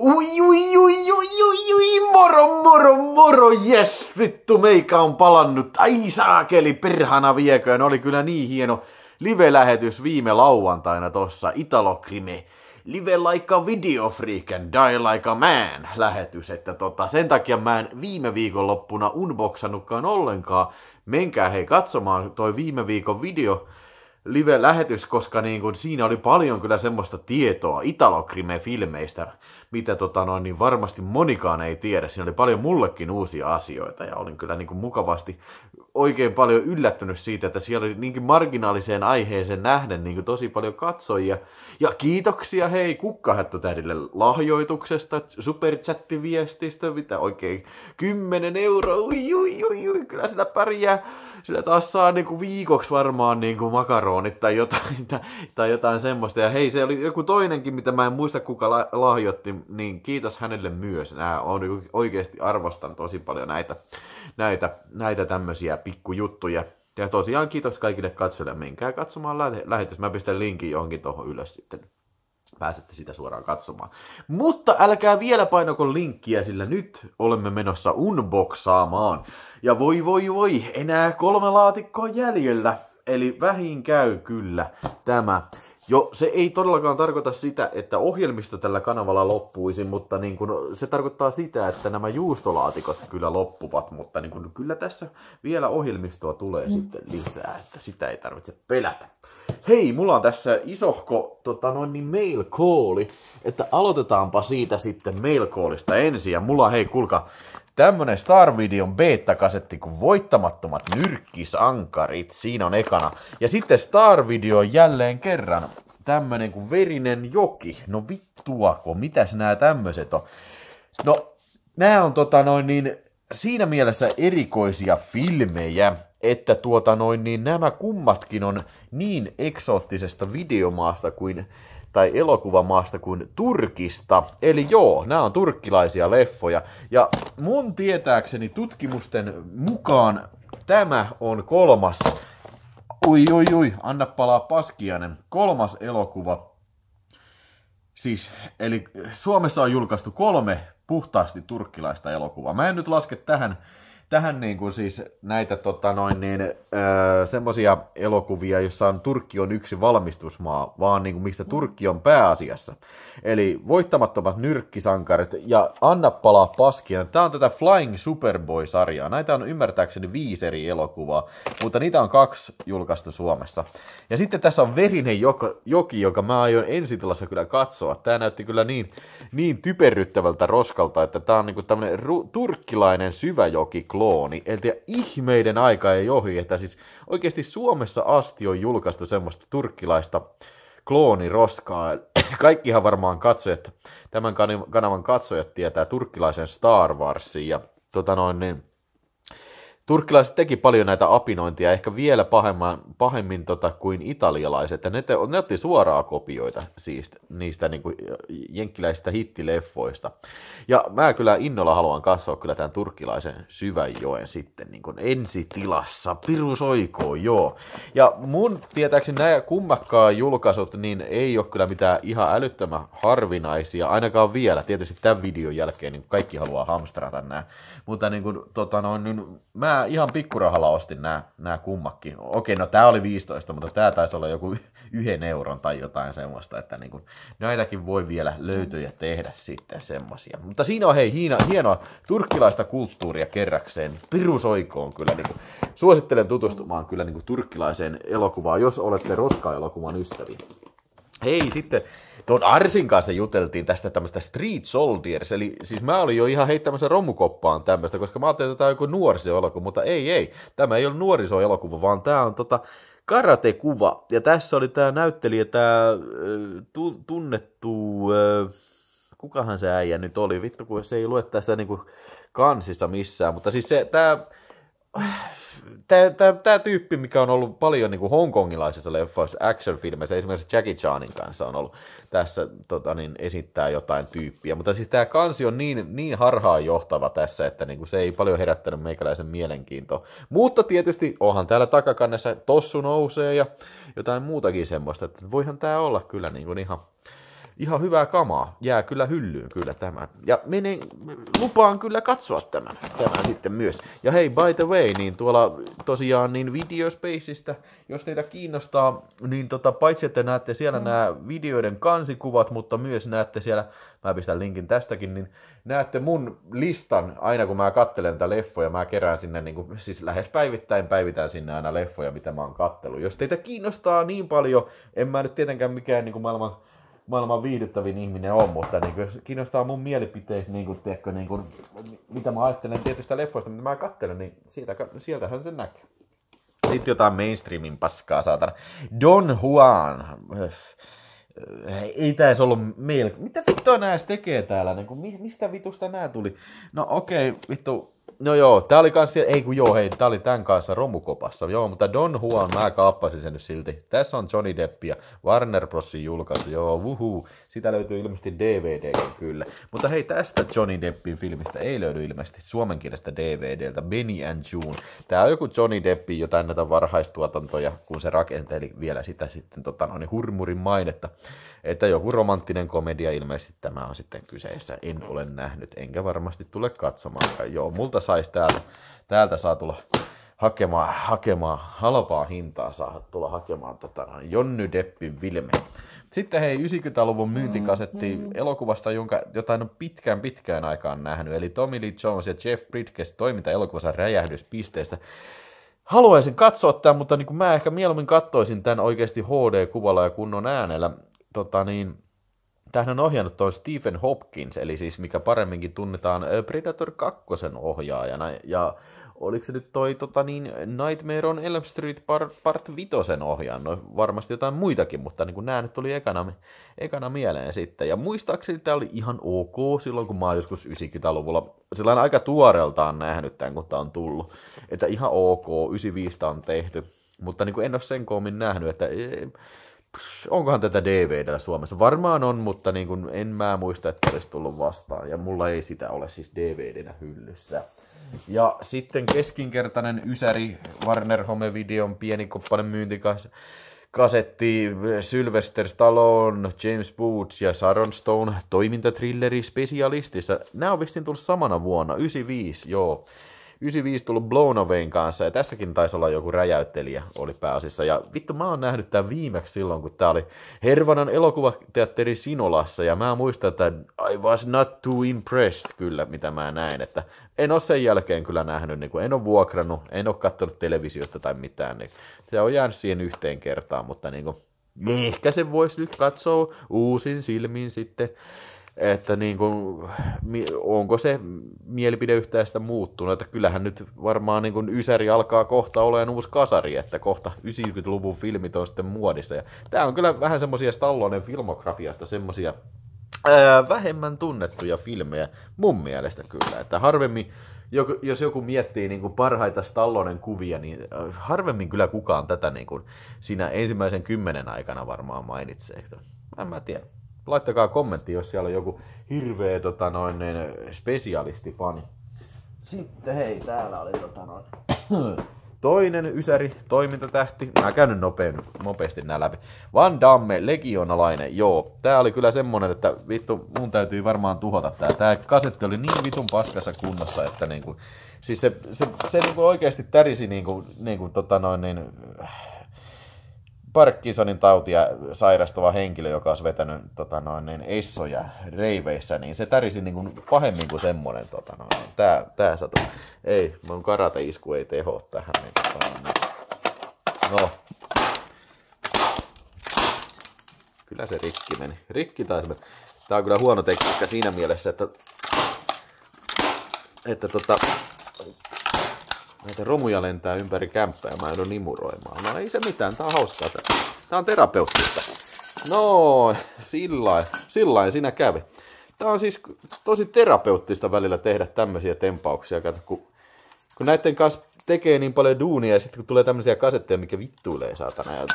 Ui, ui, ui, ui, ui, ui, moro, moro, moro, jes, vittu, meikä on palannut. Ai saakeli, perhana vieköön, oli kyllä niin hieno live-lähetys viime lauantaina tossa Italokrime. Live like a video freak and die like a man lähetys, että tota, sen takia mä en viime loppuna unboxannutkaan ollenkaan. Menkää hei katsomaan toi viime viikon video, live-lähetys, koska niin kun siinä oli paljon kyllä semmoista tietoa Italokrime-filmeistä mitä tota noin, niin varmasti monikaan ei tiedä. Siinä oli paljon mullekin uusia asioita ja olin kyllä niin kuin mukavasti oikein paljon yllättynyt siitä, että siellä oli niinkin marginaaliseen aiheeseen nähden niin kuin tosi paljon katsojia. Ja kiitoksia hei kukkahättötädille lahjoituksesta, superchattiviestistä, mitä oikein 10 euroa, ui, ui, ui, ui, kyllä sitä pärjää. Sillä taas saa niin kuin viikoksi varmaan niin kuin makaronit tai jotain, tai jotain semmoista. Ja hei, se oli joku toinenkin, mitä mä en muista kuka lahjoitti, niin kiitos hänelle myös. Nämä on, niinku oikeasti arvostan tosi paljon näitä, näitä, näitä tämmöisiä pikkujuttuja. Ja tosiaan kiitos kaikille katsojille. Menkää katsomaan lähetys. Mä pistän linkin johonkin tuohon ylös sitten. Pääsette sitä suoraan katsomaan. Mutta älkää vielä painako linkkiä, sillä nyt olemme menossa unboxaamaan. Ja voi voi voi, enää kolme laatikkoa jäljellä. Eli vähin käy kyllä tämä. Jo, se ei todellakaan tarkoita sitä, että ohjelmisto tällä kanavalla loppuisi, mutta niin kun, se tarkoittaa sitä, että nämä juustolaatikot kyllä loppuvat, mutta niin kun, kyllä tässä vielä ohjelmistoa tulee mm. sitten lisää, että sitä ei tarvitse pelätä. Hei, mulla on tässä isohko tota noin, niin mail calli, että aloitetaanpa siitä sitten mail callista ensin. Ja mulla, hei, kulka tämmönen Star Videon beta-kasetti kuin Voittamattomat nyrkkisankarit. Siinä on ekana. Ja sitten Star Video jälleen kerran. Tämmönen kuin Verinen joki. No vittuako, mitäs nämä tämmöset on? No, nämä on tota noin niin, siinä mielessä erikoisia filmejä, että tuota noin niin nämä kummatkin on niin eksoottisesta videomaasta kuin tai elokuvamaasta kuin Turkista. Eli joo, nämä on turkkilaisia leffoja. Ja mun tietääkseni tutkimusten mukaan tämä on kolmas, ui ui ui, anna palaa Paskianen, kolmas elokuva. Siis, eli Suomessa on julkaistu kolme puhtaasti turkkilaista elokuvaa. Mä en nyt laske tähän tähän niin kuin siis näitä tota noin niin, öö, semmoisia elokuvia, jossa on Turkki on yksi valmistusmaa, vaan niin kuin mistä Turkki on pääasiassa. Eli voittamattomat nyrkkisankarit ja Anna palaa paskia. Tämä on tätä Flying Superboy-sarjaa. Näitä on ymmärtääkseni viisi eri elokuvaa, mutta niitä on kaksi julkaistu Suomessa. Ja sitten tässä on Verinen joki, joka mä aion ensitilassa kyllä katsoa. Tämä näytti kyllä niin, niin typerryttävältä roskalta, että tämä on niin kuin tämmöinen ru- turkkilainen syväjoki klooni. En tiedä, ihmeiden aika ei ohi, että siis oikeasti Suomessa asti on julkaistu semmoista turkkilaista klooniroskaa. Kaikkihan varmaan katsojat, tämän kanavan katsojat tietää turkkilaisen Star Warsin ja tota noin niin, turkkilaiset teki paljon näitä apinointia, ehkä vielä pahemman, pahemmin tota, kuin italialaiset. Ja ne, te, ne otti suoraa kopioita siis, niistä niin kuin, jenkkiläisistä hittileffoista. Ja mä kyllä innolla haluan katsoa kyllä tämän turkkilaisen syväjoen sitten niin kuin ensitilassa. Pirus oikoo, joo. Ja mun tietääkseni nämä kummakkaan julkaisut, niin ei ole kyllä mitään ihan älyttömän harvinaisia, ainakaan vielä. Tietysti tämän videon jälkeen niin kaikki haluaa hamstrata nämä. Mutta niin kuin, tota noin, niin mä ihan pikkurahalla ostin nämä, nämä kummakin. Okei, no tämä oli 15, mutta tämä taisi olla joku yhden euron tai jotain semmoista, että niin kun, näitäkin voi vielä löytyä ja tehdä sitten semmoisia. Mutta siinä on hei hiina, hienoa turkkilaista kulttuuria kerrakseen. Pirusoikoon kyllä. Niin kuin suosittelen tutustumaan kyllä niin kuin turkkilaiseen elokuvaan, jos olette roska-elokuvan ystäviä. Hei, sitten tuon Arsin kanssa juteltiin tästä tämmöistä Street Soldiers, eli siis mä olin jo ihan heittämässä romukoppaan tämmöistä, koska mä ajattelin, että tämä on joku nuorisoelokuva, mutta ei, ei, tämä ei ole nuorisoelokuva, vaan tämä on tota karatekuva, ja tässä oli tämä näyttelijä, tämä tunnettu, kukahan se äijä nyt oli, vittu kun se ei lue tässä niinku kansissa missään, mutta siis se, tämä tämä, tyyppi, mikä on ollut paljon niin kuin hongkongilaisissa leffoissa, action-filmeissä, esimerkiksi Jackie Chanin kanssa on ollut tässä, tota, niin esittää jotain tyyppiä. Mutta siis tämä kansi on niin, niin harhaan johtava tässä, että niin kuin se ei paljon herättänyt meikäläisen mielenkiintoa. Mutta tietysti onhan täällä takakannessa tossu nousee ja jotain muutakin semmoista, että voihan tämä olla kyllä niin kuin ihan ihan hyvää kamaa. Jää kyllä hyllyyn kyllä tämä. Ja menen, lupaan kyllä katsoa tämän, tämän sitten myös. Ja hei, by the way, niin tuolla tosiaan niin Videospacesta, jos teitä kiinnostaa, niin tota, paitsi että näette siellä mm. nämä videoiden kansikuvat, mutta myös näette siellä, mä pistän linkin tästäkin, niin näette mun listan, aina kun mä kattelen tätä leffoja, mä kerään sinne, niin kuin, siis lähes päivittäin päivitän sinne aina leffoja, mitä mä oon kattelut. Jos teitä kiinnostaa niin paljon, en mä nyt tietenkään mikään niin kuin maailman maailman viihdyttävin ihminen on, mutta niin kuin, kiinnostaa mun mielipiteet, niin kuin, tiedätkö, niin kuin, mitä mä ajattelen tietystä leffoista, mitä mä katselen, niin siitä, sieltähän sen näkee. Sitten jotain mainstreamin paskaa, saatana. Don Juan. Ei tää ollut meillä. Mitä vittua nää tekee täällä? Niin kuin, mistä vitusta nää tuli? No okei, okay, vittu, No joo, tää oli kans, ei kun joo, hei, tää oli tän kanssa romukopassa. Joo, mutta Don Juan, mä kaappasin sen nyt silti. Tässä on Johnny Deppia, Warner Bros. julkaisu, joo, wuhuu. Sitä löytyy ilmeisesti dvd kyllä. Mutta hei, tästä Johnny Deppin filmistä ei löydy ilmeisesti suomen kielestä DVDltä Benny and June. Tämä on joku Johnny Deppi, jotain näitä varhaistuotantoja, kun se rakenteli vielä sitä sitten tota, no, niin hurmurin mainetta. Että joku romanttinen komedia ilmeisesti tämä on sitten kyseessä. En ole nähnyt, enkä varmasti tule katsomaan. Joo, multa saisi täältä, täältä saa tulla hakemaan, hakemaan halpaa hintaa saa tulla hakemaan tota, no niin, Jonny Deppin Vilme. Sitten hei, 90-luvun myyntikasetti mm. mm. elokuvasta, jonka jotain on pitkään pitkään aikaan nähnyt. Eli Tommy Lee Jones ja Jeff Bridges toiminta elokuvassa räjähdyspisteessä. Haluaisin katsoa tämän, mutta niin kuin mä ehkä mieluummin katsoisin tämän oikeasti HD-kuvalla ja kunnon äänellä. Tota niin, Tähän on ohjannut tuo Stephen Hopkins, eli siis mikä paremminkin tunnetaan Predator 2 ohjaajana. Ja oliko se nyt toi tota niin, Nightmare on Elm Street Part, part Vitosen ohjaan, no varmasti jotain muitakin, mutta niin kuin nämä nyt tuli ekana, ekana mieleen sitten. Ja muistaakseni tämä oli ihan ok silloin, kun mä oon joskus 90-luvulla, sellainen aika tuoreeltaan nähnyt tämän, kun tämä on tullut, että ihan ok, 95 on tehty, mutta niin kuin en ole sen koomin nähnyt, että e, onkohan tätä DVDllä Suomessa? Varmaan on, mutta niin kuin en mä muista, että olisi tullut vastaan. Ja mulla ei sitä ole siis DVDnä hyllyssä. Ja sitten keskinkertainen Ysäri Warner Home Videon pienikoppainen myyntikas kasetti eh, Sylvester Stallone, James Woods ja Sharon Stone toimintatrilleri spesialistissa. Nämä on vissiin tullut samana vuonna, 95, joo. 95 tullut Blown Awayn kanssa, ja tässäkin taisi olla joku räjäyttelijä oli pääasiassa. Ja vittu, mä oon nähnyt tämän viimeksi silloin, kun tää oli Hervanan elokuvateatteri Sinolassa, ja mä muistan, että I was not too impressed kyllä, mitä mä näin, että en oo sen jälkeen kyllä nähnyt, niin kuin en oo vuokrannut, en oo katsonut televisiosta tai mitään, niin se on jäänyt siihen yhteen kertaan, mutta niin kuin, ehkä se voisi nyt katsoa uusin silmin sitten että niin kuin, onko se mielipide yhtään muuttunut, että kyllähän nyt varmaan niin kuin Ysäri alkaa kohta olemaan uusi kasari, että kohta 90-luvun filmit on sitten muodissa. Ja tämä on kyllä vähän semmoisia Stallonen filmografiasta semmoisia vähemmän tunnettuja filmejä mun mielestä kyllä, että harvemmin joku, jos joku miettii niin kuin parhaita Stallonen kuvia, niin harvemmin kyllä kukaan tätä niin kuin siinä ensimmäisen kymmenen aikana varmaan mainitsee. En mä tiedä laittakaa kommentti, jos siellä on joku hirveä tota, noin, niin, fani. Sitten hei, täällä oli tota, noin. Toinen ysäri, toimintatähti. Mä käyn nyt nopein, nopeasti nää läpi. Van Damme, legionalainen, joo. Tää oli kyllä semmonen, että vittu, mun täytyy varmaan tuhota tää. Tää kasetti oli niin vitun paskassa kunnossa, että niinku... Siis se, se, se, niinku oikeesti tärisi niinku, niinku tota noin niin Parkinsonin tautia sairastava henkilö, joka olisi vetänyt tota noin, niin essoja reiveissä, niin se tärisi niin kuin pahemmin kuin semmoinen. Tota noin, tää, tää sato. Ei, mun karateisku ei teho tähän. Niin, tota, niin. No. Kyllä se rikki meni. Rikki taisi meni. Tää on kyllä huono tekniikka siinä mielessä, että, että tota, Näitä romuja lentää ympäri kämppää ja mä joudun imuroimaan. No ei se mitään, tää on hauskaa. Tää, tää on terapeuttista. No, sillä sillain sinä kävi. Tää on siis tosi terapeuttista välillä tehdä tämmöisiä tempauksia, kato, kun, kun näiden kanssa tekee niin paljon duunia ja sitten kun tulee tämmöisiä kasetteja, mikä vittuilee saatana ja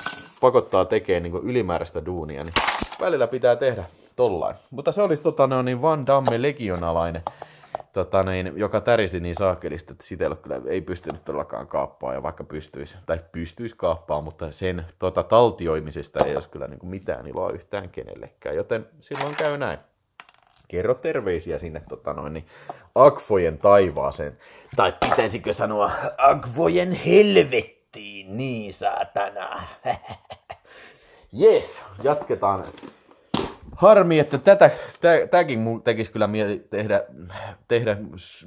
pakottaa tekee niin ylimääräistä duunia, niin välillä pitää tehdä tollain. Mutta se oli tota, no, niin Van Damme legionalainen tota niin, joka tärisi niin saakelista, että sitä ei, ole kyllä, ei pystynyt todellakaan kaappaa, ja vaikka pystyisi, tai pystyisi kaappaa, mutta sen tota, taltioimisesta ei olisi kyllä niin kuin mitään iloa yhtään kenellekään, joten silloin käy näin. Kerro terveisiä sinne tota noin, niin, akvojen taivaaseen. Tai pitäisikö sanoa Akvojen helvettiin, niin saatana. Jes, jatketaan Harmi, että tätä, tä, tämäkin tekisi kyllä mieli tehdä, tehdä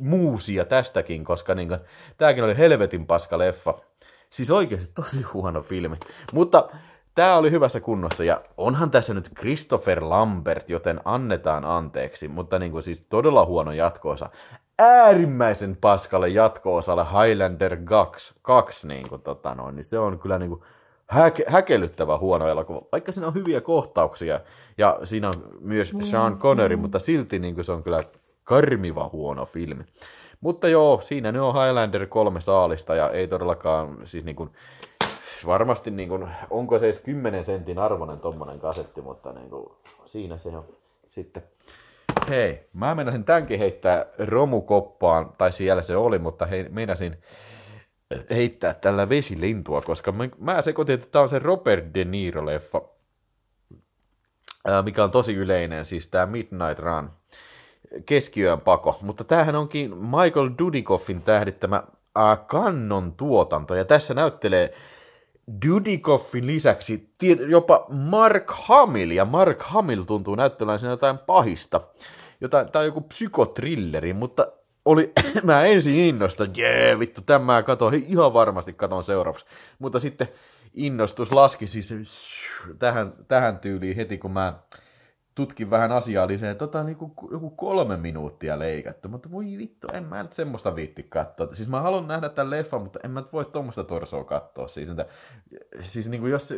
muusia tästäkin, koska niin kuin, tämäkin oli helvetin paska leffa. Siis oikeasti tosi huono filmi. Mutta tämä oli hyvässä kunnossa ja onhan tässä nyt Christopher Lambert, joten annetaan anteeksi, mutta niin kuin siis todella huono jatkoosa. Äärimmäisen paskalle jatkoosalle Highlander 2, 2 niin kuin, tota noin, niin se on kyllä niin kuin, häke, häkellyttävä huono elokuva, vaikka siinä on hyviä kohtauksia ja siinä on myös niin. Sean Connery, mutta silti niin kuin se on kyllä karmiva huono filmi. Mutta joo, siinä ne on Highlander kolme saalista ja ei todellakaan siis niin kuin, varmasti niin kuin, onko se edes 10 sentin arvoinen tommonen kasetti, mutta niin kuin, siinä se on sitten. Hei, mä menisin tämänkin heittää romukoppaan, tai siellä se oli, mutta hei, meinasin heittää tällä vesilintua, koska mä, mä sekoitin, että tämä on se Robert De Niro-leffa, mikä on tosi yleinen, siis tämä Midnight Run, keskiyön pako. Mutta tämähän onkin Michael Dudikoffin tähdittämä kannon tuotanto, ja tässä näyttelee Dudikoffin lisäksi jopa Mark Hamill, ja Mark Hamill tuntuu näyttelevän jotain pahista, jotain, tämä on joku psykotrilleri, mutta oli, mä ensin innostuin, jee vittu, tämä katon, ihan varmasti katon seuraavaksi. Mutta sitten innostus laski siis äh, tähän, tähän tyyliin heti, kun mä tutkin vähän asiaa lisää. Tota niin kuin, joku kolme minuuttia leikattu, mutta voi vittu, en mä nyt semmoista viitti katsoa. Siis mä haluan nähdä tämän leffan, mutta en mä voi tuommoista torsoa katsoa. Siis, että, siis niin kuin jos,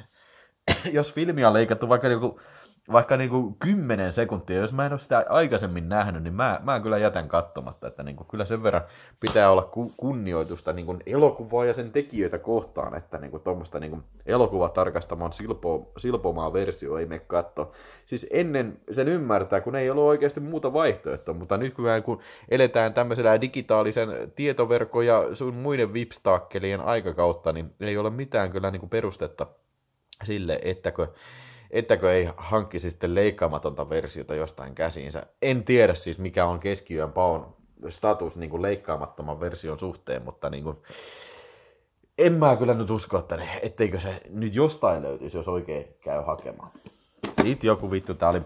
jos filmi on leikattu vaikka joku niin vaikka niin kuin 10 sekuntia, jos mä en ole sitä aikaisemmin nähnyt, niin mä, mä kyllä jätän katsomatta, että niin kuin kyllä sen verran pitää olla ku, kunnioitusta kuin niinku elokuvaa ja sen tekijöitä kohtaan, että niin tuommoista niinku tarkastamaan silpo, silpomaa versio ei me katto. Siis ennen sen ymmärtää, kun ei ole oikeasti muuta vaihtoehtoa, mutta nyt kun, kun eletään tämmöisellä digitaalisen tietoverkon ja sun muiden vipstaakkelien aikakautta, niin ei ole mitään kyllä niin kuin perustetta sille, ettäkö ettäkö ei hankki sitten leikkaamatonta versiota jostain käsiinsä. En tiedä siis, mikä on keskiyön paon status niin kuin leikkaamattoman version suhteen, mutta niin kuin, en mä kyllä nyt usko, että ne, etteikö se nyt jostain löytyisi, jos oikein käy hakemaan. Sitten joku vittu, tää oli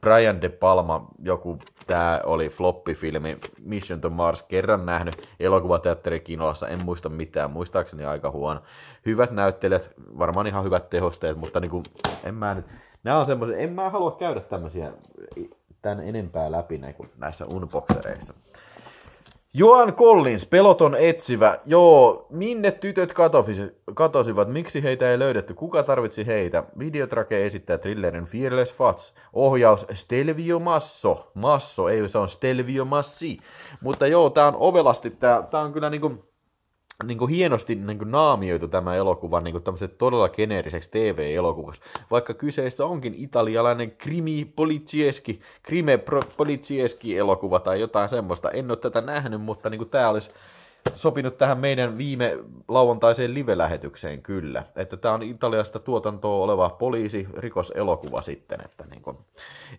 Brian De Palma, joku Tämä oli floppifilmi Mission to Mars, kerran nähnyt elokuvateatterikinolassa, en muista mitään, muistaakseni aika huono. Hyvät näyttelijät, varmaan ihan hyvät tehosteet, mutta niin kuin, en mä nyt, nämä on semmoisia, en mä halua käydä tämmöisiä tämän enempää läpi näin kuin näissä unboxereissa. Joan Collins, peloton etsivä. Joo, minne tytöt katosivat? Miksi heitä ei löydetty? Kuka tarvitsi heitä? Videotrake esittää thrillerin Fearless Fats. Ohjaus Stelvio Masso. Masso, ei se on Stelvio Massi. Mutta joo, tää on ovelasti. Tää, tää on kyllä niinku niin kuin hienosti niin kuin naamioitu tämä elokuva niin kuin todella geneeriseksi TV-elokuvaksi, vaikka kyseessä onkin italialainen krimi polizieski, krime polizieski elokuva tai jotain semmoista. En ole tätä nähnyt, mutta niin kuin tämä olisi sopinut tähän meidän viime lauantaiseen live-lähetykseen kyllä. Että tämä on Italiasta tuotantoa oleva poliisi rikoselokuva sitten, että niin kun,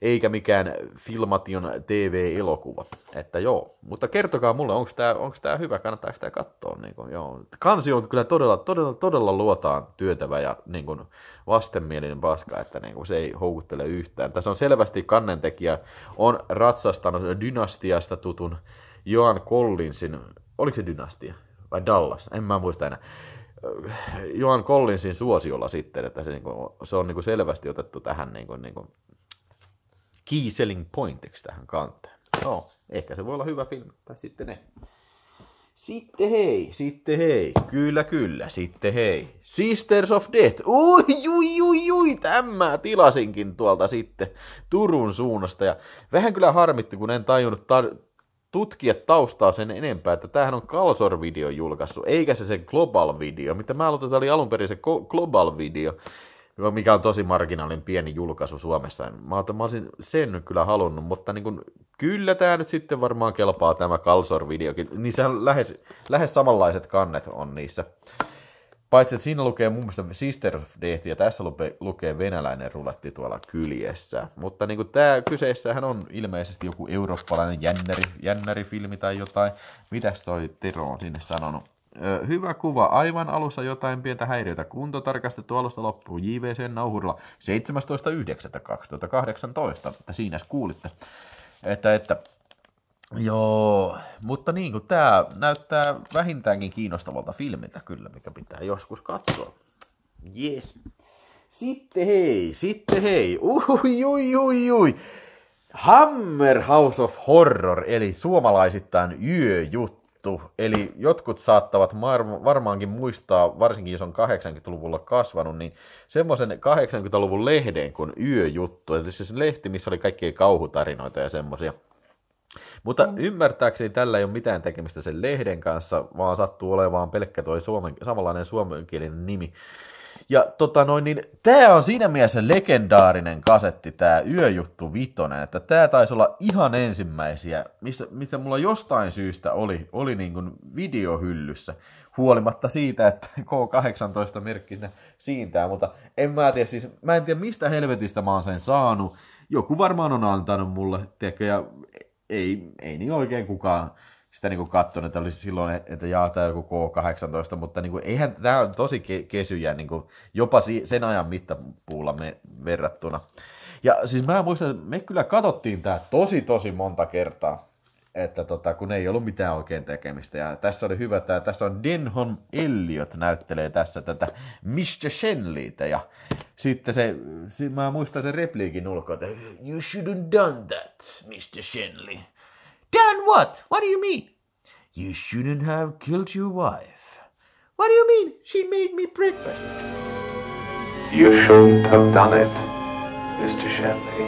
eikä mikään Filmation TV-elokuva. Että joo, mutta kertokaa mulle, onko tämä onks tää hyvä, kannattaako tämä katsoa. Niin kun, joo. Kansi on kyllä todella, todella, todella luotaan työtävä ja niin kun, vastenmielinen paska, että niin kun, se ei houkuttele yhtään. Tässä on selvästi kannentekijä, on ratsastanut dynastiasta tutun Johan Collinsin oliko se Dynastia vai Dallas, en mä muista enää. Johan Collinsin suosiolla sitten, että se, niinku, se on niin kuin selvästi otettu tähän niin kuin, niin kuin key selling pointiksi tähän kanteen. No, ehkä se voi olla hyvä filmi, tai sitten ne. Sitten hei, sitten hei, kyllä kyllä, sitten hei. Sisters of Death, ui, ui, ui, ui, tämä tilasinkin tuolta sitten Turun suunnasta. Ja vähän kyllä harmitti, kun en tajunnut tar- tutkia taustaa sen enempää, että tämähän on Kalsor-video julkaissut, eikä se se Global-video. Mitä mä aloitan, tämä oli alun perin se Global-video, mikä on tosi marginaalinen pieni julkaisu Suomessa. Mä, olisin sen kyllä halunnut, mutta niin kun, kyllä tämä nyt sitten varmaan kelpaa tämä Kalsor-videokin. Niissä lähes, lähes samanlaiset kannet on niissä. Paitsi, että siinä lukee mun mielestä Sister of Death, ja tässä lukee venäläinen ruletti tuolla kyljessä. Mutta niin kuin tämä kyseessähän on ilmeisesti joku eurooppalainen jännäri, jännärifilmi tai jotain. Mitäs toi Tero on sinne sanonut? hyvä kuva. Aivan alussa jotain pientä häiriötä. Kunto tarkastettu alusta loppuun JVC nauhurilla 17.9.2018. siinä kuulitte. Että, että Joo, mutta niin kuin tämä näyttää vähintäänkin kiinnostavalta filmiltä kyllä, mikä pitää joskus katsoa. Yes. Sitten hei, sitten hei, Ui, ui, ui, ui. Hammer House of Horror, eli suomalaisittain yöjuttu. Eli jotkut saattavat varmaankin muistaa, varsinkin jos on 80-luvulla kasvanut, niin semmoisen 80-luvun lehden kuin yöjuttu. Eli se siis lehti, missä oli kaikkia kauhutarinoita ja semmoisia. Mutta mm. ymmärtääkseni tällä ei ole mitään tekemistä sen lehden kanssa, vaan sattuu olemaan pelkkä tuo suomen, samanlainen suomenkielinen nimi. Ja tota noin, niin tää on siinä mielessä legendaarinen kasetti, tämä Yöjuttu Vitonen, että tää taisi olla ihan ensimmäisiä, missä, missä mulla jostain syystä oli, oli niin kuin videohyllyssä, huolimatta siitä, että K18 sinne siintää, mutta en mä tiedä, siis mä en tiedä mistä helvetistä mä oon sen saanut, joku varmaan on antanut mulle, tiedätkö, ja ei, ei niin oikein kukaan sitä niin katsonut, että olisi silloin, että jaa, tämä joku K18, mutta niin kuin, eihän tämä on tosi ke- kesyjä niin kuin, jopa si- sen ajan mittapuulla me verrattuna. Ja siis mä muistan, että me kyllä katsottiin tämä tosi tosi monta kertaa että tota, kun ei ollut mitään oikein tekemistä. Ja tässä oli hyvä tämä, tässä on Denhon Elliot näyttelee tässä tätä Mr. Shenleytä ja sitten se, sit mä muistan sen repliikin ulkoa, että You shouldn't done that, Mr. Shenley. Done what? What do you mean? You shouldn't have killed your wife. What do you mean? She made me breakfast. You shouldn't have done it, Mr. Shenley.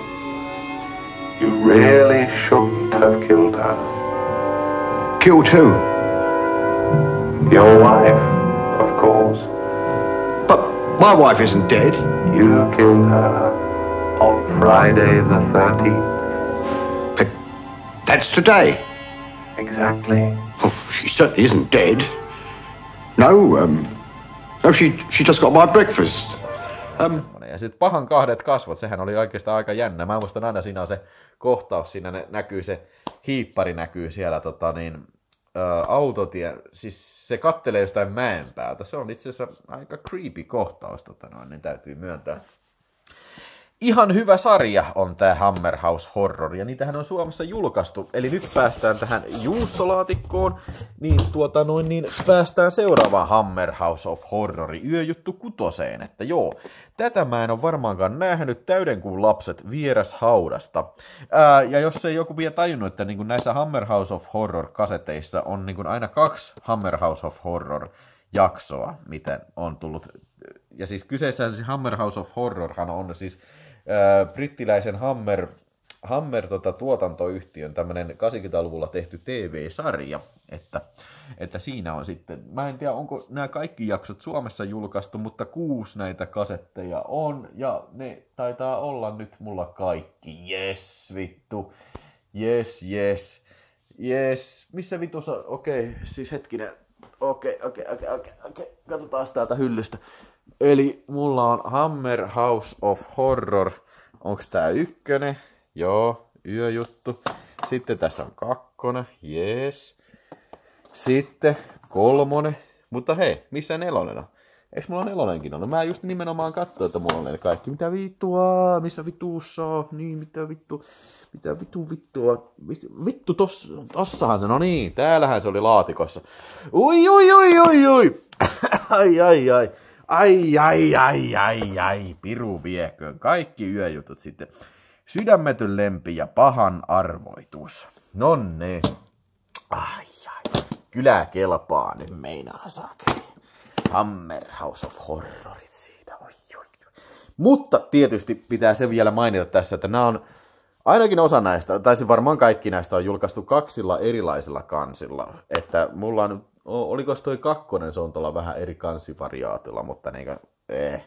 You really shouldn't. have killed her. Killed who? Your wife, of course. But my wife isn't dead. You killed her on Friday the 13th. But that's today. Exactly. Oh, she certainly isn't dead. No, um, no, she, she just got my breakfast. Um... Ja sitten pahan kahdet kasvot, sehän oli oikeastaan aika jännä. Mä muistan aina siinä on se kohtaus, siinä ne, näkyy se hiippari näkyy siellä tota niin, ö, autotie, siis se kattelee jostain mäen päältä. Se on itse asiassa aika creepy kohtaus, tota noin, niin täytyy myöntää ihan hyvä sarja on tämä Hammer House Horror, ja niitähän on Suomessa julkaistu. Eli nyt päästään tähän juustolaatikkoon, niin, tuota noin, niin päästään seuraavaan Hammer House of Horrori, yöjuttu kutoseen, että joo. Tätä mä en ole varmaankaan nähnyt täyden kuin lapset vieras haudasta. Ää, ja jos ei joku vielä tajunnut, että niin näissä Hammer House of Horror-kaseteissa on niin aina kaksi Hammer House of Horror jaksoa, miten on tullut. Ja siis kyseessä siis Hammer House of Horrorhan on siis Äh, brittiläisen Hammer, Hammer tota, tuotantoyhtiön tämmöinen 80-luvulla tehty TV-sarja, että, että siinä on sitten, mä en tiedä onko nämä kaikki jaksot Suomessa julkaistu, mutta kuusi näitä kasetteja on ja ne taitaa olla nyt mulla kaikki, jes vittu, jes jes, jes, missä vitussa, okei, okay, siis hetkinen, okei, okay, okei, okay, okei, okay, okei, okay. katsotaan täältä hyllystä, Eli mulla on Hammer House of Horror. Onks tää ykkönen? Joo, yöjuttu. Sitten tässä on kakkonen, jees. Sitten kolmonen. Mutta hei, missä nelonen on? Eiks mulla nelonenkin on? No mä just nimenomaan katsoin, että mulla on ne kaikki. Mitä vittua? Missä vituussa? Niin, mitä vittu? Mitä vittu vittua? Vittu, tos, tossahan se, no niin. Täällähän se oli laatikossa. Ui, ui, ui, ui, ui. ai, ai, ai. Ai, ai, ai, ai, ai, piru vieköön. Kaikki yöjutut sitten. Sydämetön lempi ja pahan arvoitus. Nonne. Ai, ai. Kylä kelpaa nyt meinaa saakeli. Hammer House of Horrorit siitä. Oi, oi, oi. Mutta tietysti pitää se vielä mainita tässä, että nämä on Ainakin osa näistä, tai varmaan kaikki näistä on julkaistu kaksilla erilaisilla kansilla. Että mulla on oliko toi kakkonen, se on tuolla vähän eri kanssivariaatilla, mutta niin kuin, eh.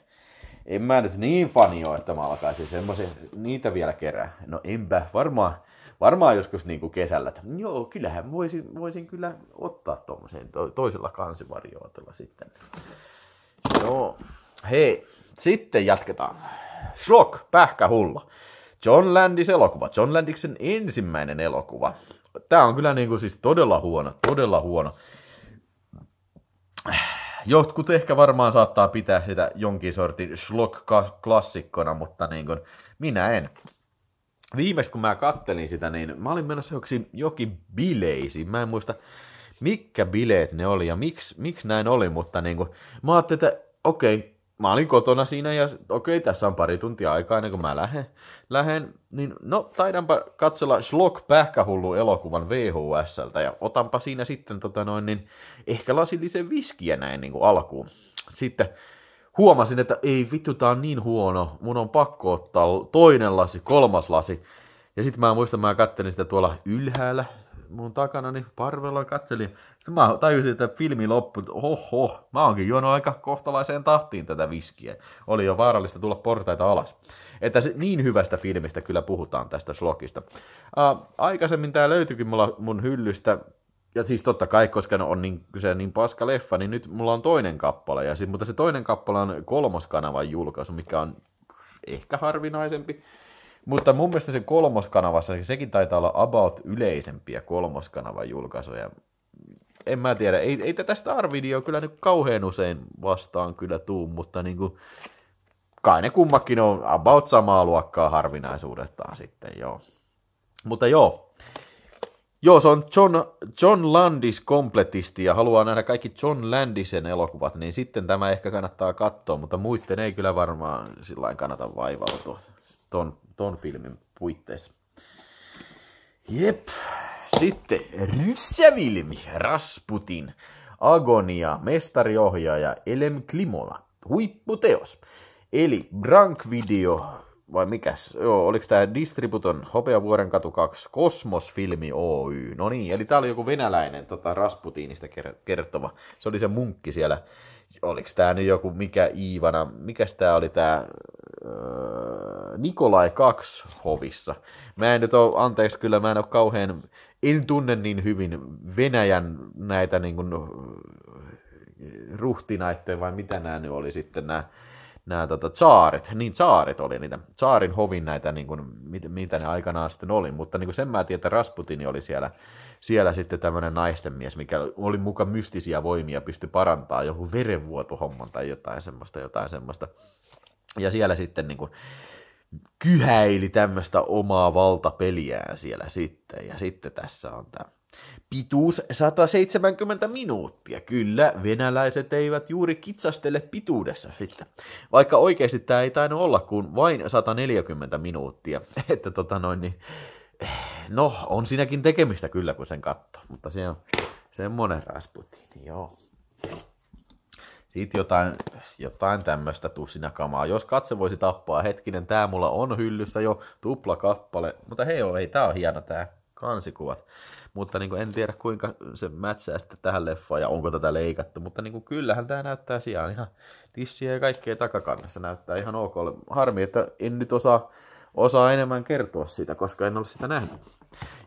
en mä nyt niin ole, että mä alkaisin semmoisen, niitä vielä kerää. No enpä, varmaan, varmaan joskus niin kuin kesällä, että joo, kyllähän voisin, voisin kyllä ottaa tuommoisen to, toisella kansivariootella sitten. Joo, hei, sitten jatketaan. Shock, pähkähulla. John Landis elokuva, John Landiksen ensimmäinen elokuva. Tämä on kyllä niin kuin siis todella huono, todella huono jotkut ehkä varmaan saattaa pitää sitä jonkin sortin schlock-klassikkona, mutta niin kuin, minä en. Viimeis kun mä kattelin sitä, niin mä olin menossa jokin, jokin bileisiin. Mä en muista, mikä bileet ne oli ja miksi, miksi näin oli, mutta niin kuin, mä ajattelin, että okei, okay, mä olin kotona siinä ja okei, okay, tässä on pari tuntia aikaa ennen kuin mä lähden, lähden niin no taidanpa katsella Schlock pähkähullu elokuvan VHSltä ja otanpa siinä sitten tota noin, niin ehkä lasillisen viskiä näin niin kuin alkuun. Sitten huomasin, että ei vittu, tää on niin huono, mun on pakko ottaa toinen lasi, kolmas lasi. Ja sitten mä muistan, mä kattelin sitä tuolla ylhäällä mun takana, niin parvella katseli. Sitten mä tajusin, että filmi loppui. hoho, mä oonkin juonut aika kohtalaiseen tahtiin tätä viskiä. Oli jo vaarallista tulla portaita alas. Että se, niin hyvästä filmistä kyllä puhutaan tästä slokista. Ää, aikaisemmin tää löytyikin mulla mun hyllystä ja siis totta kai, koska on niin, kyse niin paska leffa, niin nyt mulla on toinen kappale. Ja siis, mutta se toinen kappale on kolmoskanavan julkaisu, mikä on ehkä harvinaisempi. Mutta mun mielestä se kolmoskanavassa, sekin taitaa olla about yleisempiä kolmoskanavan julkaisuja. En mä tiedä, ei, ei tätä star Video kyllä nyt kauhean usein vastaan kyllä tuu, mutta niin kuin, kai ne kummakin on about samaa luokkaa harvinaisuudestaan sitten, joo. Mutta joo, Joo, se on John, John Landis kompletisti ja haluaa nähdä kaikki John Landisen elokuvat, niin sitten tämä ehkä kannattaa katsoa, mutta muiden ei kyllä varmaan sillä kannata vaivautua ton, ton filmin puitteissa. Jep. Sitten ryssävilmi Rasputin. Agonia, mestariohjaaja Elem Klimola. Huipputeos. Eli Brank Video, vai mikäs? Joo, oliko tämä Distributon Hopeavuoren katu 2 Kosmosfilmi Oy? No niin, eli tää oli joku venäläinen tota, Rasputinista kertova. Se oli se munkki siellä. Oliko tämä nyt joku, mikä Iivana, mikäs tämä oli tämä öö, Nikolai 2 hovissa. Mä en nyt ole, anteeksi kyllä, mä en ole kauhean, en tunne niin hyvin Venäjän näitä niin kuin, ruhtinaitteja, vai mitä nämä nyt oli sitten nämä, nämä tota, tsaarit, niin tsaarit oli niitä, tsaarin hovin näitä, niin kuin, mit, mitä ne aikanaan sitten oli, mutta niin kuin sen mä tiedän, että Rasputini oli siellä, siellä sitten tämmöinen naisten mies, mikä oli muka mystisiä voimia, pysty parantamaan joku verenvuotohomman tai jotain semmoista, jotain semmoista. Ja siellä sitten niin kuin, kyhäili tämmöistä omaa valtapeliään siellä sitten. Ja sitten tässä on tämä pituus 170 minuuttia. Kyllä, venäläiset eivät juuri kitsastele pituudessa sitten. Vaikka oikeasti tämä ei tainnut olla kuin vain 140 minuuttia. Että tota noin, niin, no, on siinäkin tekemistä kyllä, kun sen katsoo. Mutta se on semmoinen Rasputin, joo. Sitten jotain, jotain tämmöistä tussinakamaa. Jos katse voisi tappaa, hetkinen, tää mulla on hyllyssä jo tupla kappale. Mutta hei, joo, ei, tää on hieno tää kansikuvat. Mutta niin kuin en tiedä, kuinka se mätsää sitten tähän leffaan ja onko tätä leikattu. Mutta niin kuin kyllähän tämä näyttää sijaan ihan tissiä ja kaikkea takakannessa. Näyttää ihan ok. Harmi, että en nyt osaa osaa enemmän kertoa siitä, koska en ole sitä nähnyt.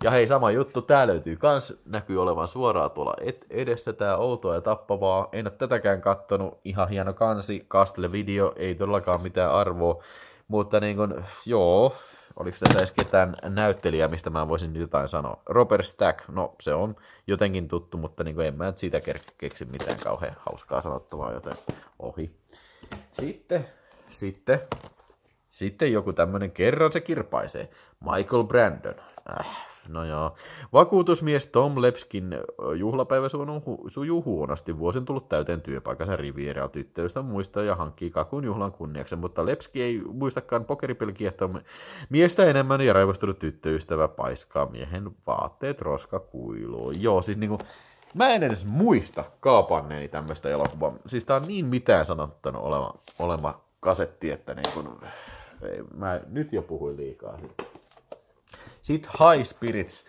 Ja hei, sama juttu, tää löytyy kans, näkyy olevan suoraan tuolla et- edessä tää outoa ja tappavaa. En ole tätäkään kattonut, ihan hieno kansi, Castle-video, ei todellakaan mitään arvoa. Mutta niin kun, joo, oliko tässä edes ketään näyttelijä, mistä mä voisin jotain sanoa. Robert Stack, no se on jotenkin tuttu, mutta niin en mä nyt siitä keksi mitään kauhean hauskaa sanottavaa, joten ohi. Sitten, sitten sitten joku tämmönen kerran se kirpaisee. Michael Brandon. Äh, no joo. Vakuutusmies Tom Lepskin juhlapäivä sujuu huonosti. vuosin tullut täyteen työpaikansa Rivieraa tyttöystä muista ja hankkii kakun juhlan kunniaksi, mutta Lepski ei muistakaan pokeripelkiä, että miestä enemmän ja raivostunut tyttöystävä paiskaa miehen vaatteet roskakuiluun. Joo, siis niinku, mä en edes muista kaapanneeni tämmöistä elokuvaa. Siis tää on niin mitään sanottanut olema, olema kasetti, että niin kun... Ei, mä nyt jo puhuin liikaa. Sitten High Spirits.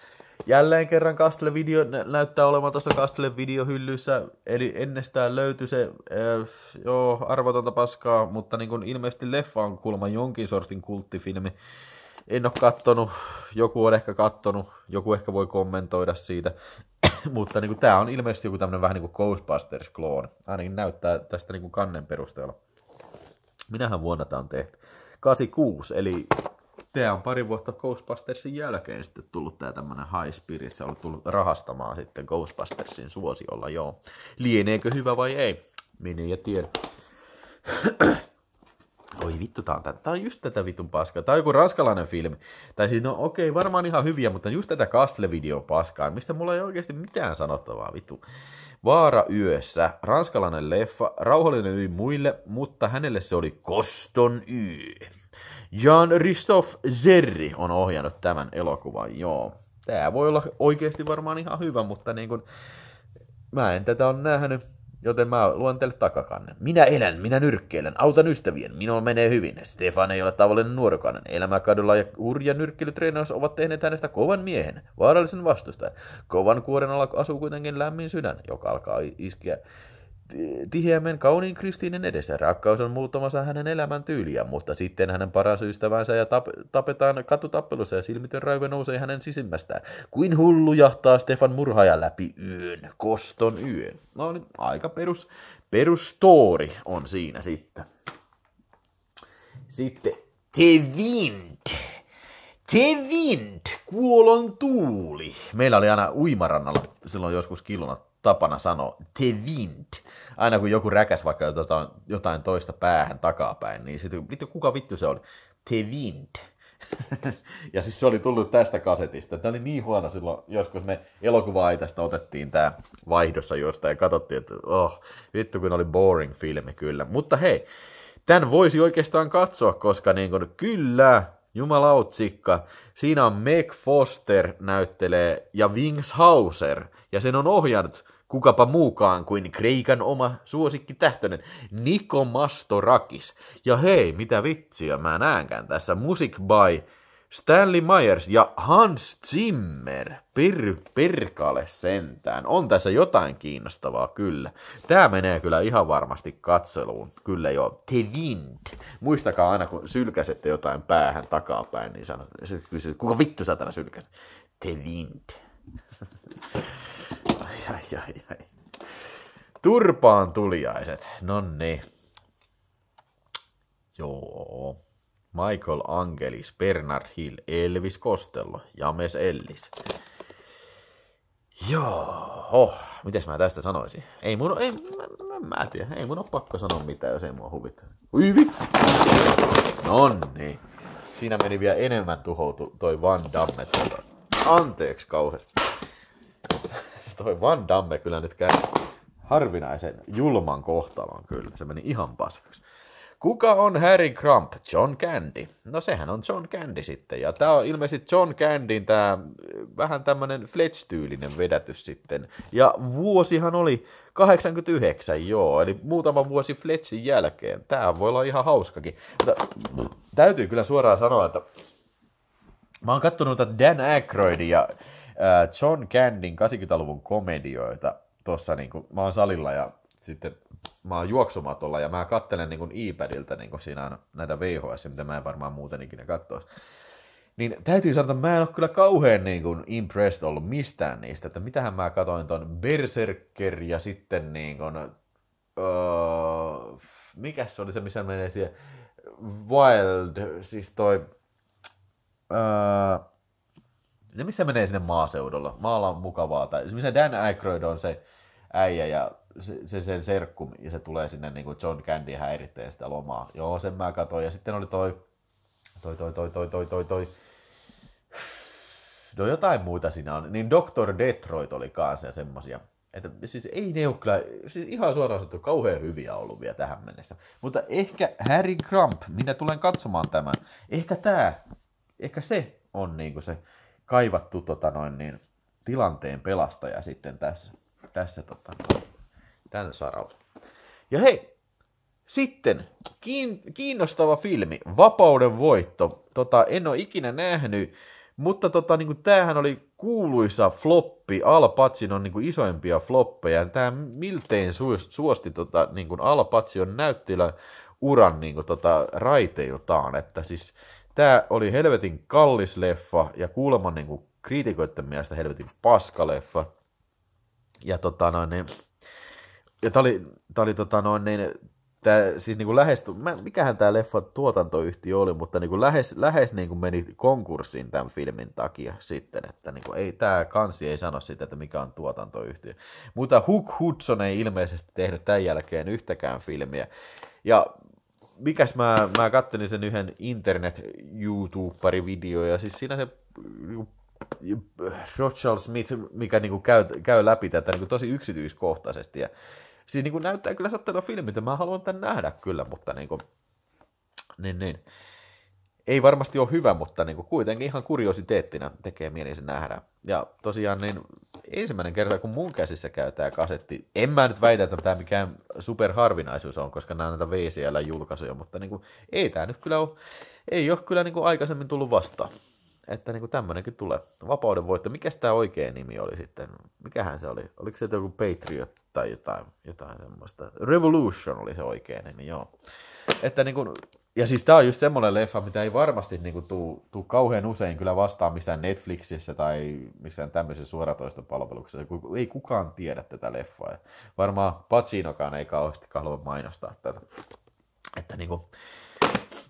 Jälleen kerran Castle Video näyttää olevan tuossa Castle Videohyllyssä, eli ennestään löytyi se, äh, joo, arvotonta paskaa, mutta niin kuin ilmeisesti leffa on kulma jonkin sortin kulttifilmi. En ole kattonut, joku on ehkä kattonut, joku ehkä voi kommentoida siitä, mutta niin kuin, tämä on ilmeisesti joku tämmöinen vähän niin kuin Ghostbusters-kloon, ainakin näyttää tästä niin kuin kannen perusteella. Minähän vuonna tämä on tehty. 86, eli tämä on pari vuotta Ghostbustersin jälkeen sitten tullut tämä tämmöinen High Spirit, se on tullut rahastamaan sitten Ghostbustersin suosiolla, joo. Lieneekö hyvä vai ei? Minä ja tiedä oi vittu, tää on, tää, tää on just tätä vitun paskaa. Tää on joku ranskalainen filmi. Tai siis, no okei, okay, varmaan ihan hyviä, mutta just tätä castle video paskaa, mistä mulla ei oikeasti mitään sanottavaa vittu. Vaara yössä, ranskalainen leffa, rauhallinen yö muille, mutta hänelle se oli koston yö. Jan Ristoff Zerri on ohjannut tämän elokuvan, joo. Tää voi olla oikeasti varmaan ihan hyvä, mutta niin kun, mä en tätä ole nähnyt Joten mä luen teille takakannen. Minä elän, minä nyrkkeilen, autan ystävien, minulla menee hyvin. Stefan ei ole tavallinen nuorukainen. Elämäkadulla ja hurja nyrkkeilytreenaus ovat tehneet hänestä kovan miehen, vaarallisen vastustajan. Kovan kuoren alla asuu kuitenkin lämmin sydän, joka alkaa iskeä tiheämmin kauniin Kristiinin edessä. Rakkaus on muuttamassa hänen tyyliä, mutta sitten hänen paras ystävänsä ja tap- tapetaan katutappelussa ja silmitön raive nousee hänen sisimmästään. Kuin hullu jahtaa Stefan murhaaja läpi yön, koston yön. No niin, aika perus, perustori on siinä sitten. Sitten The Wind. The Wind, kuolon tuuli. Meillä oli aina uimarannalla silloin joskus kilonat tapana sanoa, the wind. Aina kun joku räkäs vaikka jotain, jotain toista päähän takapäin, niin sitten vittu, kuka vittu se oli? The wind. ja siis se oli tullut tästä kasetista. Tämä oli niin huono silloin, joskus me elokuva tästä otettiin tämä vaihdossa josta ja katsottiin, että oh, vittu kun oli boring filmi kyllä. Mutta hei, tämän voisi oikeastaan katsoa, koska niin kuin, kyllä, Jumalautsikka. Siinä on Meg Foster näyttelee ja Wings Hauser. Ja sen on ohjannut kukapa muukaan kuin Kreikan oma suosikki tähtönen Niko Mastorakis. Ja hei, mitä vitsiä mä näänkään tässä Music by Stanley Myers ja Hans Zimmer. Pir, pirkale sentään. On tässä jotain kiinnostavaa, kyllä. Tämä menee kyllä ihan varmasti katseluun. Kyllä jo. The Wind. Muistakaa aina, kun sylkäsette jotain päähän takapäin, niin sano, kysyy, kuka vittu satana sylkäsi? The Wind. ai, ai, ai. Turpaan tuliaiset, nonni. Niin. Joo. Michael Angelis, Bernard Hill, Elvis Costello, James Ellis. Joo, oh, mitäs mä tästä sanoisin? Ei mun, ei, mä, mä, mä tiedä, ei mun ole pakko sanoa mitään, jos ei mua huvita. Ui Nonni. Niin. Siinä meni vielä enemmän tuhoutu toi Van Damme. Anteeksi kauheasti toi Van Damme kyllä nyt käy harvinaisen julman kohtalon kyllä. Se meni ihan paskaksi. Kuka on Harry Crump? John Candy. No sehän on John Candy sitten. Ja tämä on ilmeisesti John Candyn tämä äh, vähän tämmöinen Fletch-tyylinen vedätys sitten. Ja vuosihan oli 89, joo. Eli muutama vuosi Fletchin jälkeen. Tämä voi olla ihan hauskakin. Mutta täytyy kyllä suoraan sanoa, että mä oon kattonut Dan Aykroydin ja Äh, John Candyn 80-luvun komedioita tuossa, niin kuin, mä oon salilla ja sitten mä oon juoksumatolla ja mä kattelen niin kuin iPadilta niin kuin siinä on näitä VHS, mitä mä en varmaan muuten ikinä katsoisi. Niin täytyy sanoa, että mä en ole kyllä kauhean niin kuin impressed ollut mistään niistä, että mitähän mä katoin ton Berserker ja sitten niin kuin, öö, mikä se oli se, missä menee siihen Wild, siis toi öö, ne missä menee sinne maaseudulla. Maalla on mukavaa. Tai missä Dan Aykroyd on se äijä ja se, se sen serkku, ja se tulee sinne niin kuin John Candy häiritteen sitä lomaa. Joo, sen mä katsoin. Ja sitten oli toi, toi, toi, toi, toi, toi, toi, toi. No jotain muuta siinä on. Niin Dr. Detroit oli kanssa ja semmosia. Että siis ei ne ole kyllä, siis ihan suoraan sanottu kauhean hyviä ollut vielä tähän mennessä. Mutta ehkä Harry Crump, minä tulen katsomaan tämän. Ehkä tämä, ehkä se on niinku se kaivattu tota noin, niin, tilanteen pelastaja sitten tässä, tässä tota, tällä saralla. Ja hei, sitten kiinnostava filmi, Vapauden voitto. Tota, en ole ikinä nähnyt, mutta tota, niin kuin, tämähän oli kuuluisa floppi, Al on niin kuin, isoimpia floppeja. Tämä miltein su- suosti tota, niin kuin Al Pacinon näyttilä uran niin kuin, tota, raiteiltaan, että siis Tämä oli helvetin kallis leffa ja kuulemma niin kuin kriitikoiden mielestä helvetin paskaleffa. Ja tota noin, niin, ja tää oli, tää oli tota noin, niin, tää, siis niin kuin lähes, mä, mikähän tämä leffa tuotantoyhtiö oli, mutta niin kuin lähes, lähes niin kuin meni konkurssiin tämän filmin takia sitten, että niin kuin ei, tämä kansi ei sano sitä, että mikä on tuotantoyhtiö. Mutta Hook Hudson ei ilmeisesti tehnyt tämän jälkeen yhtäkään filmiä. Ja mikäs mä, mä kattelin sen yhden internet youtuberi video ja siis siinä se niinku, Rothschild Smith, mikä niinku käy, käy läpi tätä niinku tosi yksityiskohtaisesti ja siis niinku näyttää kyllä sattuna filmiltä, mä haluan tämän nähdä kyllä, mutta niinku, niin, niin. ei varmasti ole hyvä, mutta niinku kuitenkin ihan kuriositeettina tekee mieli sen nähdä. Ja tosiaan niin ensimmäinen kerta, kun mun käsissä käy tämä kasetti. En mä nyt väitä, että tämä mikään superharvinaisuus on, koska nämä näitä VCL-julkaisuja, mutta niin kuin, ei tämä nyt kyllä ole, ei ole kyllä niin kuin aikaisemmin tullut vastaan. Että niin tämmöinenkin tulee. Vapauden voitto. Mikä tämä oikea nimi oli sitten? Mikähän se oli? Oliko se joku Patriot tai jotain, jotain semmoista? Revolution oli se oikea nimi, joo. Että niin kuin, ja siis tämä on just semmoinen leffa, mitä ei varmasti niinku tuu, tuu kauhean usein kyllä vastaan missään Netflixissä tai missään tämmöisessä suoratoistopalveluksessa. Ei kukaan tiedä tätä leffaa. Ja varmaan Pacinokaan ei kauheasti halua mainostaa tätä. Että niinku,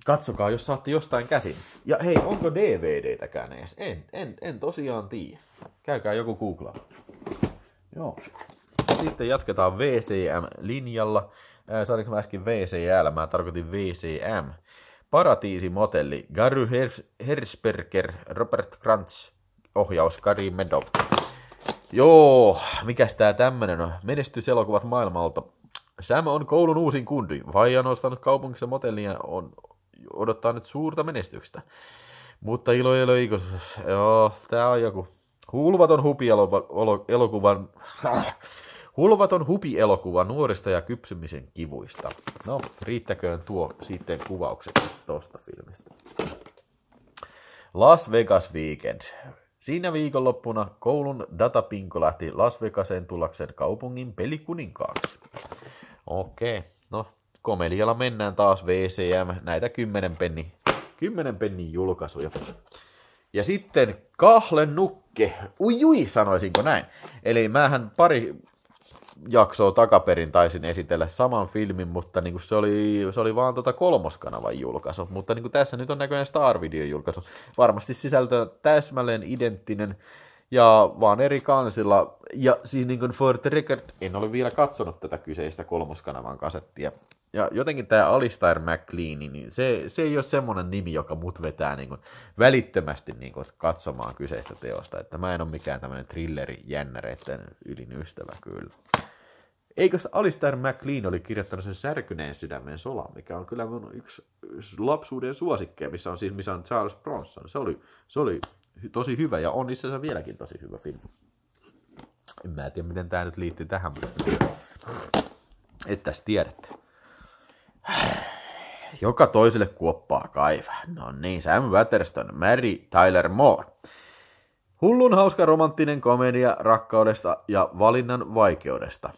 katsokaa, jos saatte jostain käsin. Ja hei, onko DVDtäkään edes? En, en, en tosiaan tiedä. Käykää joku googlaa. Joo. Sitten jatketaan VCM-linjalla. Äh, Saanko mä äsken VCL, mä tarkoitin VCM. Paratiisi Motelli, Gary Hersperger, Robert Krantz, ohjaus Kari Medov. Joo, mikäs tää tämmönen on? Menestyselokuvat maailmalta. Sam on koulun uusin kundi. Vai on ostanut kaupungissa motellia on, odottaa nyt suurta menestyksestä. Mutta ilo ei ole ikos. Joo, tää on joku hulvaton hupi elokuvan Hulvaton hupielokuva nuorista ja kypsymisen kivuista. No, riittäköön tuo sitten kuvaukset tuosta filmistä. Las Vegas Weekend. Siinä viikonloppuna koulun datapinko lähti Las Vegasen tullakseen kaupungin pelikuninkaaksi. Okei, no komedialla mennään taas VCM, näitä 10 penni, 10 penni julkaisuja. Ja sitten kahlen nukke, ujui sanoisinko näin. Eli määhän pari jaksoa takaperin taisin esitellä saman filmin, mutta niin kuin se, oli, se oli vaan tuota kolmoskanavan julkaisu. Mutta niin kuin tässä nyt on näköjään Star Video julkaisu. Varmasti sisältö täsmälleen identtinen ja vaan eri kansilla. Ja siis niin kuin for the record, en ole vielä katsonut tätä kyseistä kolmoskanavan kasettia. Ja jotenkin tämä Alistair McLean, niin se, se ei ole semmoinen nimi, joka mut vetää niin kuin välittömästi niin kuin katsomaan kyseistä teosta. Että mä en ole mikään tämmöinen thrilleri jännäreiden ylin ystävä kyllä. Eikö Alistair McLean oli kirjoittanut sen särkyneen sydämen sola, mikä on kyllä mun yksi lapsuuden suosikkeja, missä on siis missä on Charles Bronson. Se oli, se oli tosi hyvä ja on itse asiassa vieläkin tosi hyvä filmi. En mä tiedä, miten tämä nyt liittyy tähän, mutta että tässä tiedätte. Joka toiselle kuoppaa kaivaa. No niin, Sam Waterston, Mary Tyler Moore. Hullun hauska romanttinen komedia rakkaudesta ja valinnan vaikeudesta.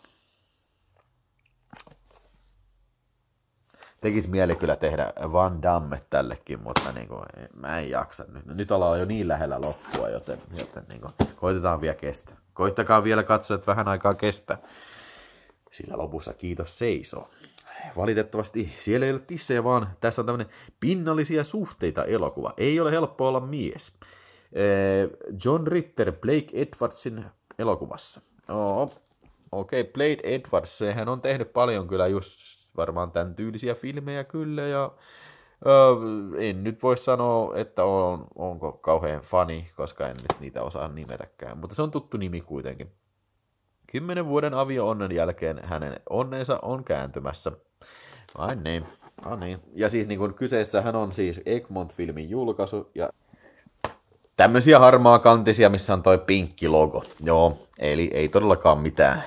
tekisi mieli kyllä tehdä Van Damme tällekin, mutta niin kuin, mä en jaksa nyt. No, nyt ollaan jo niin lähellä loppua, joten, joten niin kuin, koitetaan vielä kestää. Koittakaa vielä katsoa, että vähän aikaa kestää. Sillä lopussa kiitos seisoo. Valitettavasti siellä ei ole tissejä, vaan tässä on tämmöinen pinnallisia suhteita elokuva. Ei ole helppo olla mies. John Ritter Blake Edwardsin elokuvassa. Oh, Okei, okay, Blade Edwards, sehän on tehnyt paljon kyllä just varmaan tämän tyylisiä filmejä kyllä, ja ö, en nyt voi sanoa, että on, onko kauhean fani, koska en nyt niitä osaa nimetäkään, mutta se on tuttu nimi kuitenkin. Kymmenen vuoden avio-onnen jälkeen hänen onneensa on kääntymässä. Ai niin, ai niin. Ja siis niin kun hän on siis Egmont-filmin julkaisu, ja tämmöisiä harmaa kantisia, missä on toi pinkki logo. Joo, eli ei todellakaan mitään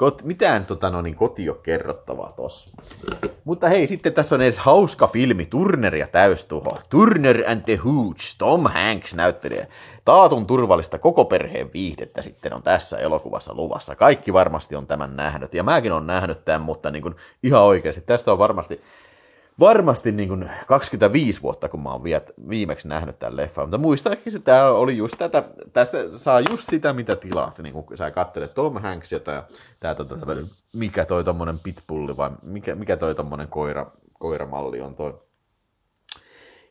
kot, mitään tota, no, niin koti on kerrottavaa tossa. Mutta hei, sitten tässä on edes hauska filmi, Turner ja täystuho. Turner and the Hooch, Tom Hanks näyttelee. Taatun turvallista koko perheen viihdettä sitten on tässä elokuvassa luvassa. Kaikki varmasti on tämän nähnyt, ja mäkin on nähnyt tämän, mutta niin kuin, ihan oikeasti, tästä on varmasti varmasti niin kuin 25 vuotta, kun mä oon viimeksi nähnyt tämän leffan, mutta muista ehkä tämä oli just tätä, tästä saa just sitä, mitä tilaat, niin kun sä katselet Tom Hanksia ja tämä tää, mikä toi tommonen pitbulli vai mikä, mikä toi tommonen koira, koiramalli on toi.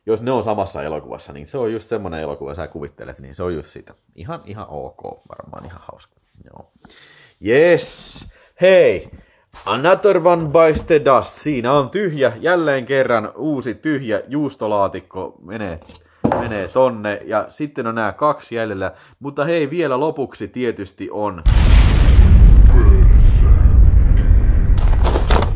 Jos ne on samassa elokuvassa, niin se on just semmoinen elokuva, sä kuvittelet, niin se on just sitä. Ihan, ihan ok, varmaan ihan hauska. Joo. Yes. Hei, Another one by the dust. Siinä on tyhjä, jälleen kerran uusi tyhjä juustolaatikko menee, menee tonne. Ja sitten on nämä kaksi jäljellä. Mutta hei, vielä lopuksi tietysti on...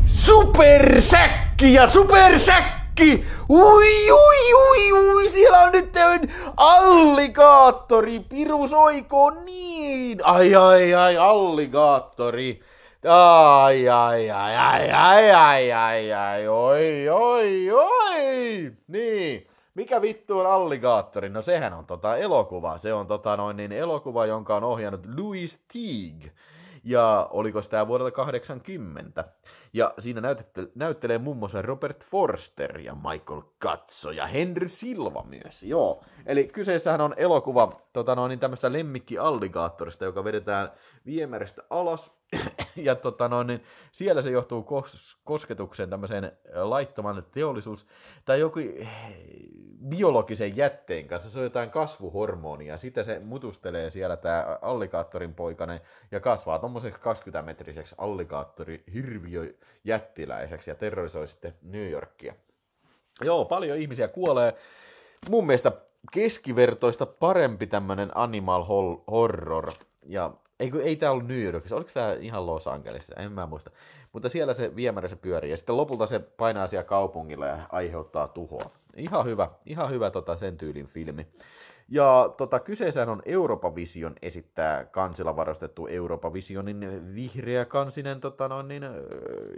Supersäkki ja supersäkki! Ui, ui, ui, ui, siellä on nyt alligaattori, pirus oikoo niin! Ai, ai, ai, alligaattori. Ai, ai, ai, ai, ai, ai, ai, ai, oi, oi, oi. Niin. Mikä vittu on alligaattori? No sehän on tota elokuva. Se on tota noin niin elokuva, jonka on ohjannut Louis Teague. Ja oliko tämä vuodelta 80? Ja siinä näytette, näyttelee muun muassa Robert Forster ja Michael Katso ja Henry Silva myös, joo. Eli kyseessähän on elokuva, tota niin tämmöistä lemmikkialligaattorista, joka vedetään viemäristä alas. ja tota no, niin siellä se johtuu kos- kosketukseen tämmöiseen laittoman teollisuus- tai joku eh, biologisen jätteen kanssa. Se on jotain kasvuhormonia. Sitä se mutustelee siellä tämä alligaattorin poikane ja kasvaa tuommoiseksi 20-metriseksi alligaattori hirviöjättiläiseksi ja terrorisoi sitten New Yorkia. Joo, paljon ihmisiä kuolee. Mun mielestä keskivertoista parempi tämmönen animal horror. Ja ei, ei tää ollut New Yorkissa, oliko tää ihan Los Angelesissa, en mä muista. Mutta siellä se viemäri se pyörii ja sitten lopulta se painaa siellä kaupungilla ja aiheuttaa tuhoa. Ihan hyvä, ihan hyvä tota, sen tyylin filmi. Ja tota, kyseessähän on vision esittää kansilla varastettu visionin vihreä kansinen tota, noin, niin,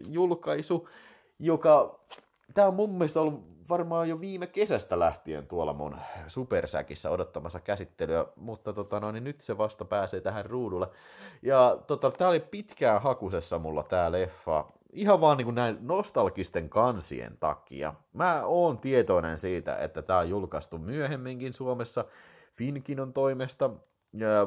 julkaisu, joka tämä on mun mielestä ollut varmaan jo viime kesästä lähtien tuolla mun supersäkissä odottamassa käsittelyä, mutta tota, no, niin nyt se vasta pääsee tähän ruudulle. Ja tota, tää oli pitkään hakusessa mulla tää leffa, ihan vaan niin kuin näin nostalgisten kansien takia. Mä oon tietoinen siitä, että tää on julkaistu myöhemminkin Suomessa Finkinon toimesta,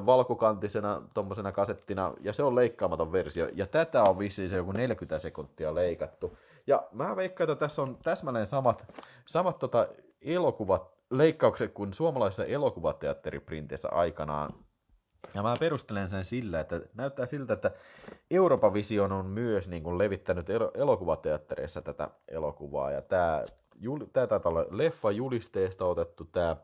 valkokantisena tommosena kasettina, ja se on leikkaamaton versio, ja tätä on vissiin se joku 40 sekuntia leikattu. Ja mä veikkaan, että tässä on täsmälleen samat, samat tota elokuvat, leikkaukset kuin suomalaisessa elokuvateatteriprinteissä aikanaan. Ja mä perustelen sen sillä, että näyttää siltä, että Euroopan vision on myös niin kuin levittänyt el- elokuvateattereissa tätä elokuvaa. Ja tämä jul- tää taitaa olla leffa julisteesta otettu tämä.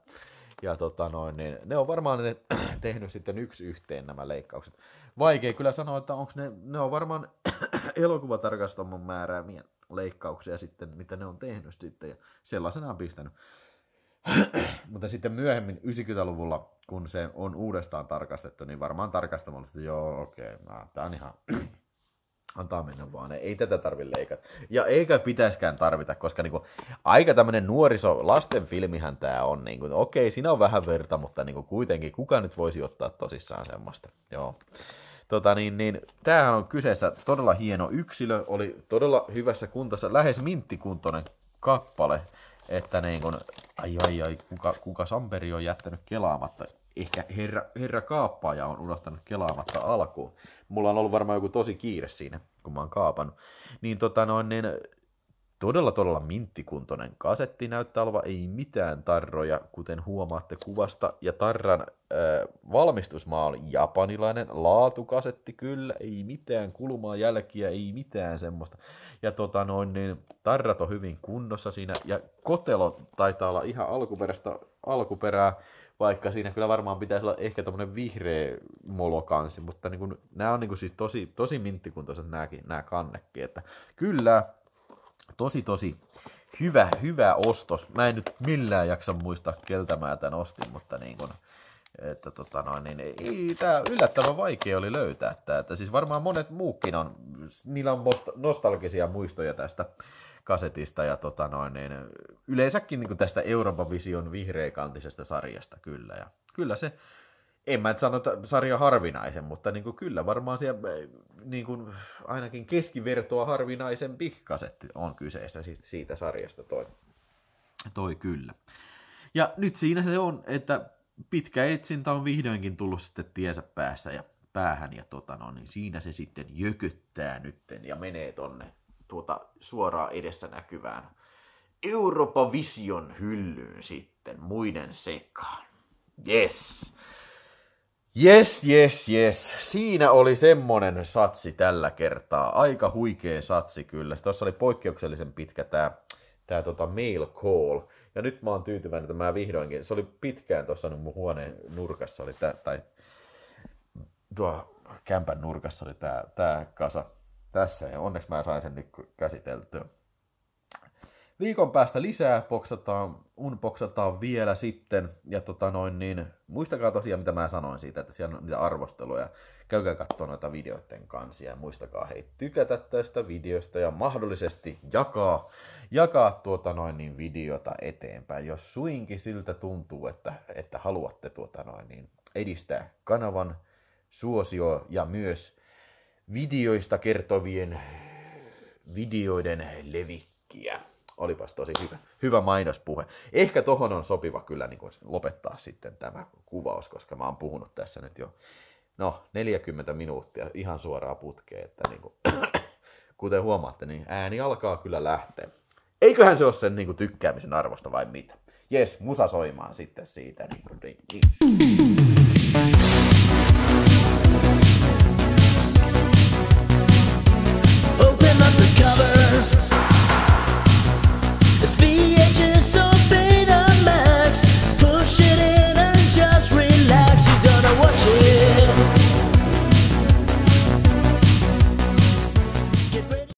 Ja tota noin, niin ne on varmaan ne tehnyt sitten yksi yhteen nämä leikkaukset. Vaikea kyllä sanoa, että onko ne, ne on varmaan elokuvatarkastamon määräämiä leikkauksia sitten, mitä ne on tehnyt sitten, ja sellaisena on pistänyt. Mutta sitten myöhemmin 90-luvulla, kun se on uudestaan tarkastettu, niin varmaan tarkastamalla, että joo, okei, okay, tämä on ihan antaa mennä vaan, ei tätä tarvi leikata. Ja eikä pitäiskään tarvita, koska niinku, aika tämmöinen nuoriso, lasten filmihän tämä on, niinku, okei, siinä on vähän verta, mutta niinku, kuitenkin kuka nyt voisi ottaa tosissaan semmoista. Joo. Tota niin, niin, tämähän on kyseessä todella hieno yksilö, oli todella hyvässä kuntossa, lähes minttikuntoinen kappale, että niin kun, ai ai ai, kuka, kuka Samperi on jättänyt kelaamatta. Ehkä herra, herra kaappaaja on unohtanut kelaamatta alkuun. Mulla on ollut varmaan joku tosi kiire siinä, kun mä oon kaapannut. Niin tota noin, niin Todella todella minttikuntoinen kasetti, näyttää olevan ei mitään tarroja, kuten huomaatte kuvasta. Ja tarran äh, valmistusmaa oli japanilainen, laatukasetti kyllä, ei mitään kulmaa jälkiä, ei mitään semmoista. Ja tota noin, niin tarrat on hyvin kunnossa siinä, ja kotelo taitaa olla ihan alkuperäistä alkuperää, vaikka siinä kyllä varmaan pitäisi olla ehkä tämmöinen vihreä molokansi, mutta niin kun, nämä on niin kun siis tosi, tosi minttikuntoiset nämä, nämä kannekki, että kyllä tosi tosi hyvä, hyvä ostos. Mä en nyt millään jaksa muistaa, keltä mä tämän ostin, mutta niin kun, että tota noin, niin ei, tää yllättävän vaikea oli löytää tää. Että siis varmaan monet muukin on, niillä on nostalgisia muistoja tästä kasetista ja tota noin, niin yleensäkin niin tästä Euroopan vision vihreäkantisesta sarjasta kyllä. Ja kyllä se en mä sano, että sarja harvinaisen, mutta niin kuin kyllä varmaan siellä eh, niin kuin ainakin keskivertoa harvinaisen kasetti on kyseessä siitä sarjasta toi. Toi kyllä. Ja nyt siinä se on, että pitkä etsintä on vihdoinkin tullut sitten tiesä päässä ja päähän ja tota no, niin siinä se sitten jököttää nytten ja menee tonne tuota suoraan edessä näkyvään vision hyllyyn sitten muiden sekaan. Yes. Yes, yes, yes. Siinä oli semmonen satsi tällä kertaa. Aika huikea satsi kyllä. Tuossa oli poikkeuksellisen pitkä tämä tää tota mail call. Ja nyt mä oon tyytyväinen, että mä vihdoinkin, se oli pitkään tuossa mun huoneen nurkassa, oli tää, tai tuo kämpän nurkassa oli tää, tää kasa tässä. Ja onneksi mä sain sen nyt käsiteltyä. Viikon päästä lisää boksataan, unboksataan vielä sitten. Ja tota noin, niin muistakaa tosiaan, mitä mä sanoin siitä, että siellä on niitä arvosteluja. Käykää katsomaan noita videoiden kansia ja muistakaa hei tykätä tästä videosta ja mahdollisesti jakaa, jakaa tuota noin niin videota eteenpäin, jos suinkin siltä tuntuu, että, että haluatte tuota noin niin edistää kanavan suosio ja myös videoista kertovien videoiden levikkiä olipas tosi hyvä, hyvä mainospuhe. Ehkä tohon on sopiva kyllä niin kuin lopettaa sitten tämä kuvaus, koska mä oon puhunut tässä nyt jo no, 40 minuuttia ihan suoraan putkeen, että niin kuin, kuten huomaatte, niin ääni alkaa kyllä lähteä. Eiköhän se ole sen niin kuin, tykkäämisen arvosta vai mitä? Jes, musa soimaan sitten siitä. Niin kuin, niin, niin.